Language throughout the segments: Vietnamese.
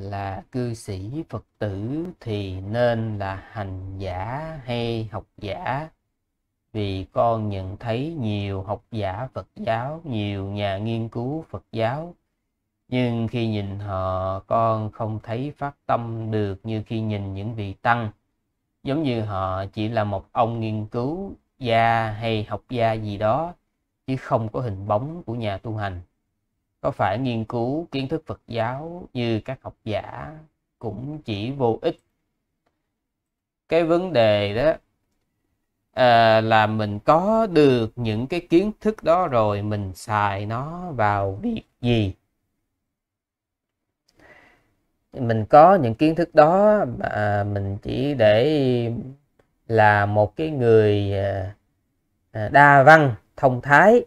là cư sĩ phật tử thì nên là hành giả hay học giả vì con nhận thấy nhiều học giả phật giáo nhiều nhà nghiên cứu phật giáo nhưng khi nhìn họ con không thấy phát tâm được như khi nhìn những vị tăng giống như họ chỉ là một ông nghiên cứu gia hay học gia gì đó chứ không có hình bóng của nhà tu hành có phải nghiên cứu kiến thức Phật giáo như các học giả cũng chỉ vô ích cái vấn đề đó à, là mình có được những cái kiến thức đó rồi mình xài nó vào việc gì mình có những kiến thức đó mà mình chỉ để là một cái người à, à, đa văn thông thái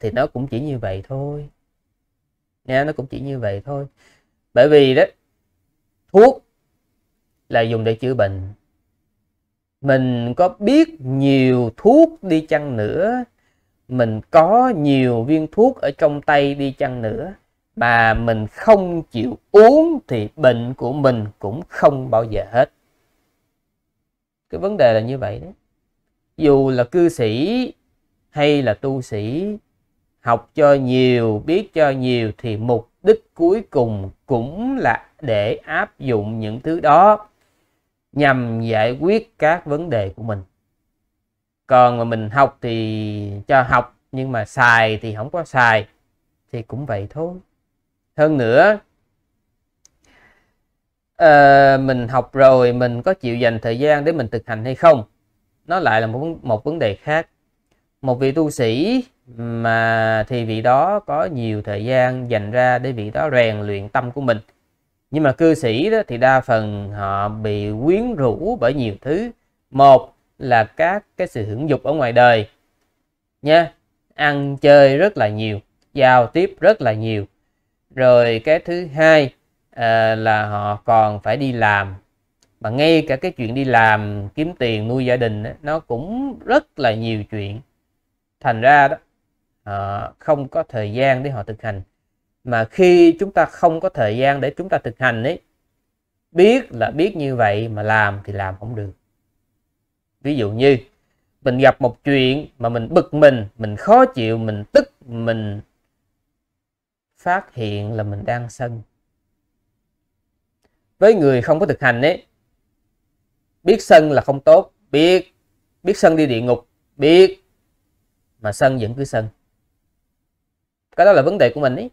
thì nó cũng chỉ như vậy thôi nha nó cũng chỉ như vậy thôi bởi vì đó thuốc là dùng để chữa bệnh mình có biết nhiều thuốc đi chăng nữa mình có nhiều viên thuốc ở trong tay đi chăng nữa mà mình không chịu uống thì bệnh của mình cũng không bao giờ hết cái vấn đề là như vậy đấy dù là cư sĩ hay là tu sĩ học cho nhiều biết cho nhiều thì mục đích cuối cùng cũng là để áp dụng những thứ đó nhằm giải quyết các vấn đề của mình còn mà mình học thì cho học nhưng mà xài thì không có xài thì cũng vậy thôi hơn nữa uh, mình học rồi mình có chịu dành thời gian để mình thực hành hay không nó lại là một, một vấn đề khác một vị tu sĩ mà thì vị đó có nhiều thời gian dành ra để vị đó rèn luyện tâm của mình nhưng mà cư sĩ đó thì đa phần họ bị quyến rũ bởi nhiều thứ một là các cái sự hưởng dục ở ngoài đời nha ăn chơi rất là nhiều giao tiếp rất là nhiều rồi cái thứ hai à, là họ còn phải đi làm mà ngay cả cái chuyện đi làm kiếm tiền nuôi gia đình đó, nó cũng rất là nhiều chuyện thành ra đó họ ờ, không có thời gian để họ thực hành mà khi chúng ta không có thời gian để chúng ta thực hành ấy biết là biết như vậy mà làm thì làm không được ví dụ như mình gặp một chuyện mà mình bực mình mình khó chịu mình tức mình phát hiện là mình đang sân với người không có thực hành ấy biết sân là không tốt biết biết sân đi địa ngục biết mà sân vẫn cứ sân cái đó là vấn đề của mình ấy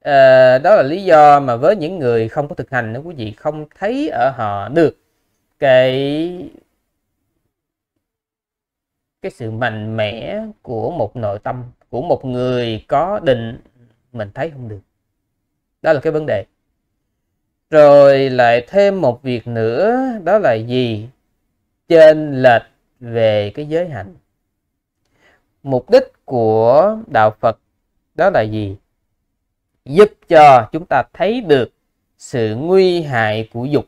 à, ờ, đó là lý do mà với những người không có thực hành nó quý vị không thấy ở họ được cái cái sự mạnh mẽ của một nội tâm của một người có định mình thấy không được đó là cái vấn đề rồi lại thêm một việc nữa đó là gì trên lệch về cái giới hạnh mục đích của đạo Phật đó là gì giúp cho chúng ta thấy được sự nguy hại của dục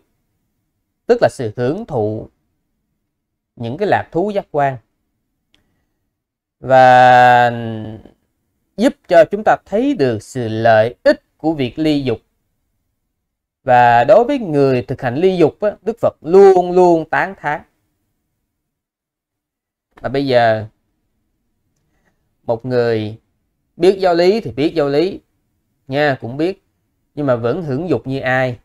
tức là sự hưởng thụ những cái lạc thú giác quan và giúp cho chúng ta thấy được sự lợi ích của việc ly dục và đối với người thực hành ly dục Đức Phật luôn luôn tán thán và bây giờ một người biết giáo lý thì biết giáo lý nha cũng biết nhưng mà vẫn hưởng dục như ai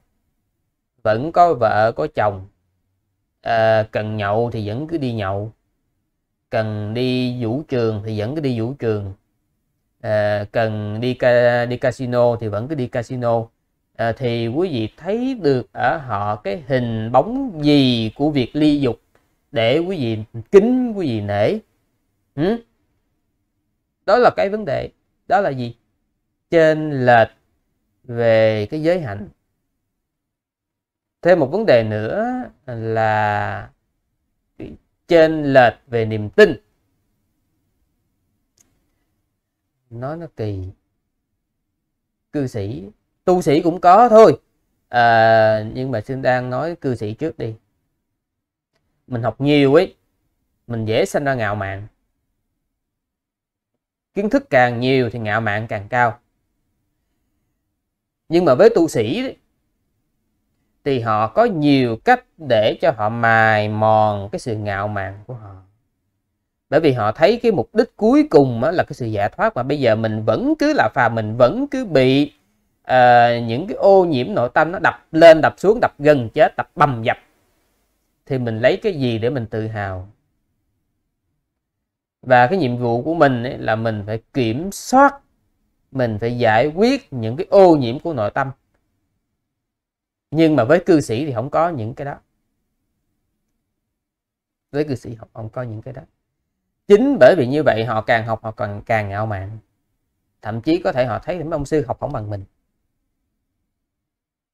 vẫn có vợ có chồng à, cần nhậu thì vẫn cứ đi nhậu cần đi vũ trường thì vẫn cứ đi vũ trường à, cần đi ca, đi casino thì vẫn cứ đi casino à, thì quý vị thấy được ở họ cái hình bóng gì của việc ly dục để quý vị kính quý vị nể ừ? đó là cái vấn đề đó là gì trên lệch về cái giới hạn thêm một vấn đề nữa là trên lệch về niềm tin nói nó kỳ cư sĩ tu sĩ cũng có thôi à, nhưng mà xin đang nói cư sĩ trước đi mình học nhiều ấy mình dễ sinh ra ngạo mạn kiến thức càng nhiều thì ngạo mạn càng cao nhưng mà với tu sĩ thì họ có nhiều cách để cho họ mài mòn cái sự ngạo mạn của họ bởi vì họ thấy cái mục đích cuối cùng là cái sự giải thoát mà bây giờ mình vẫn cứ là phà mình vẫn cứ bị uh, những cái ô nhiễm nội tâm nó đập lên đập xuống đập gần chết đập bầm dập thì mình lấy cái gì để mình tự hào và cái nhiệm vụ của mình ấy là mình phải kiểm soát mình phải giải quyết những cái ô nhiễm của nội tâm nhưng mà với cư sĩ thì không có những cái đó với cư sĩ học không có những cái đó chính bởi vì như vậy họ càng học họ càng càng ngạo mạn thậm chí có thể họ thấy mấy ông sư học không bằng mình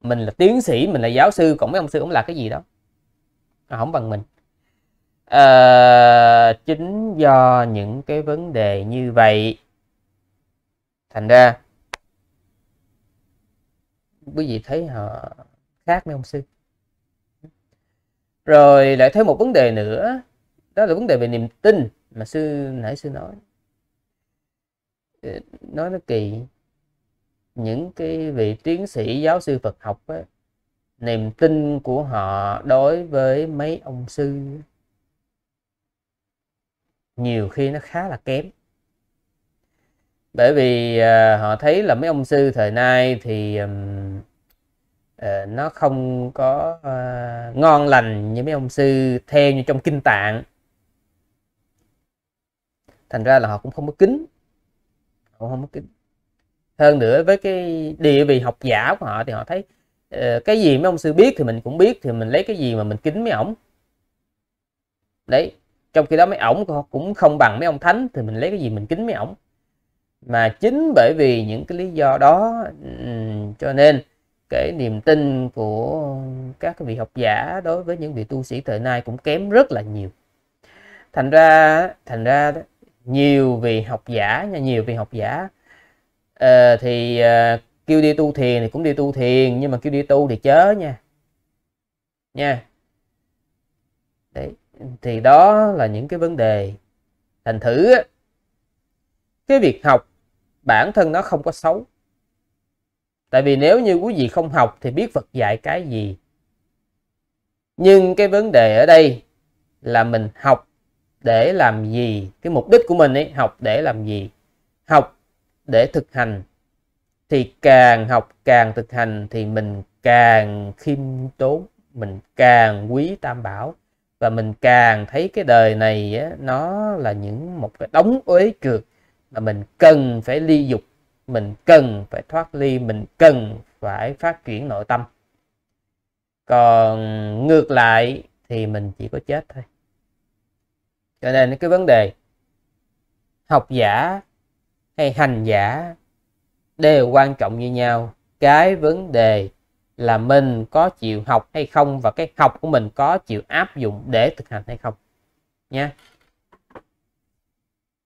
mình là tiến sĩ mình là giáo sư còn mấy ông sư cũng là cái gì đó họ không bằng mình à, chính do những cái vấn đề như vậy thành ra quý vị thấy họ khác mấy ông sư rồi lại thấy một vấn đề nữa đó là vấn đề về niềm tin mà sư nãy sư nói ờ, nói nó kỳ những cái vị tiến sĩ giáo sư Phật học á, niềm tin của họ đối với mấy ông sư nhiều khi nó khá là kém bởi vì uh, họ thấy là mấy ông sư thời nay thì um, nó không có uh, ngon lành như mấy ông sư theo như trong kinh tạng thành ra là họ cũng không có kính họ không có kính hơn nữa với cái địa vị học giả của họ thì họ thấy uh, cái gì mấy ông sư biết thì mình cũng biết thì mình lấy cái gì mà mình kính mấy ổng đấy trong khi đó mấy ổng cũng không bằng mấy ông thánh thì mình lấy cái gì mình kính mấy ổng mà chính bởi vì những cái lý do đó cho nên cái niềm tin của các vị học giả đối với những vị tu sĩ thời nay cũng kém rất là nhiều thành ra thành ra nhiều vị học giả nha nhiều vị học giả uh, thì uh, kêu đi tu thiền thì cũng đi tu thiền nhưng mà kêu đi tu thì chớ nha nha đấy thì đó là những cái vấn đề thành thử cái việc học bản thân nó không có xấu tại vì nếu như quý vị không học thì biết Phật dạy cái gì nhưng cái vấn đề ở đây là mình học để làm gì cái mục đích của mình ấy học để làm gì học để thực hành thì càng học càng thực hành thì mình càng khiêm tốn mình càng quý tam bảo và mình càng thấy cái đời này á, nó là những một cái đống uế trượt mà mình cần phải ly dục mình cần phải thoát ly mình cần phải phát triển nội tâm còn ngược lại thì mình chỉ có chết thôi cho nên cái vấn đề học giả hay hành giả đều quan trọng như nhau cái vấn đề là mình có chịu học hay không và cái học của mình có chịu áp dụng để thực hành hay không nha